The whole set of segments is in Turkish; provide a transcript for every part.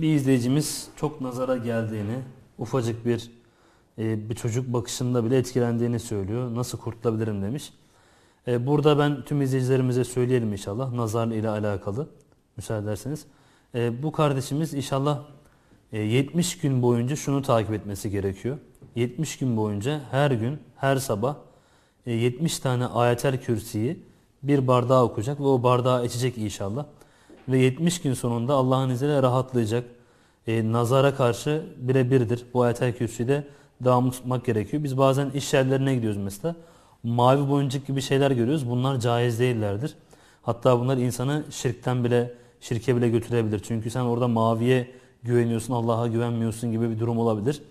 Bir izleyicimiz çok nazara geldiğini, ufacık bir e, bir çocuk bakışında bile etkilendiğini söylüyor. Nasıl kurtulabilirim demiş. E, burada ben tüm izleyicilerimize söyleyelim inşallah nazar ile alakalı müsaade ederseniz. E, bu kardeşimiz inşallah 70 gün boyunca şunu takip etmesi gerekiyor. 70 gün boyunca her gün, her sabah 70 tane ayetel kürsiyi bir bardağa okuyacak ve o bardağı içecek inşallah ve 70 gün sonunda Allah'ın izniyle rahatlayacak. E, nazara karşı birebirdir. Bu ayet-el de devamlı tutmak gerekiyor. Biz bazen iş yerlerine gidiyoruz mesela. Mavi boncuk gibi şeyler görüyoruz. Bunlar caiz değillerdir. Hatta bunlar insanı şirkten bile, şirke bile götürebilir. Çünkü sen orada maviye güveniyorsun, Allah'a güvenmiyorsun gibi bir durum olabilir.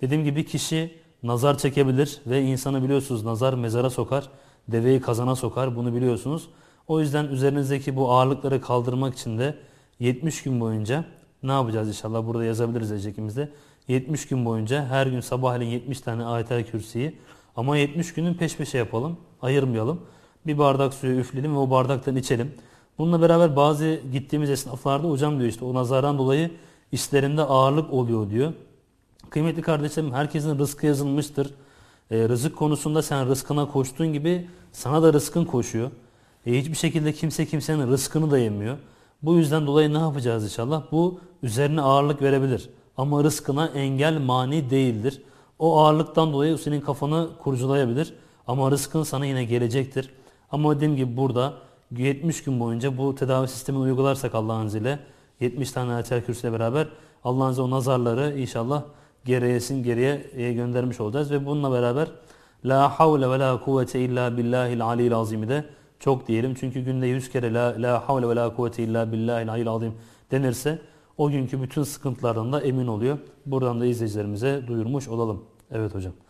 Dediğim gibi kişi nazar çekebilir ve insanı biliyorsunuz nazar mezara sokar, deveyi kazana sokar. Bunu biliyorsunuz. O yüzden üzerinizdeki bu ağırlıkları kaldırmak için de 70 gün boyunca ne yapacağız inşallah burada yazabiliriz ecekimizde. 70 gün boyunca her gün sabahleyin 70 tane ayetel kürsüyü ama 70 günün peş peşe yapalım. Ayırmayalım. Bir bardak suyu üfleyelim ve o bardaktan içelim. Bununla beraber bazı gittiğimiz esnaflarda hocam diyor işte o nazardan dolayı işlerinde ağırlık oluyor diyor. Kıymetli kardeşlerim herkesin rızkı yazılmıştır. E, rızık konusunda sen rızkına koştuğun gibi sana da rızkın koşuyor. E hiçbir şekilde kimse kimsenin rızkını da yemiyor. Bu yüzden dolayı ne yapacağız inşallah? Bu üzerine ağırlık verebilir. Ama rızkına engel mani değildir. O ağırlıktan dolayı senin kafanı kurculayabilir. Ama rızkın sana yine gelecektir. Ama dediğim gibi burada 70 gün boyunca bu tedavi sistemini uygularsak Allah'ın izniyle 70 tane Atel Kürsü'yle beraber Allah'ın izniyle o nazarları inşallah gereyesin geriye e, göndermiş olacağız. Ve bununla beraber La havle ve la kuvvete illa billahil aliyil azimi de çok diyelim. Çünkü günde 100 kere la, la havle ve la kuvvete illa billahil hayyil azim denirse o günkü bütün sıkıntılarından da emin oluyor. Buradan da izleyicilerimize duyurmuş olalım. Evet hocam.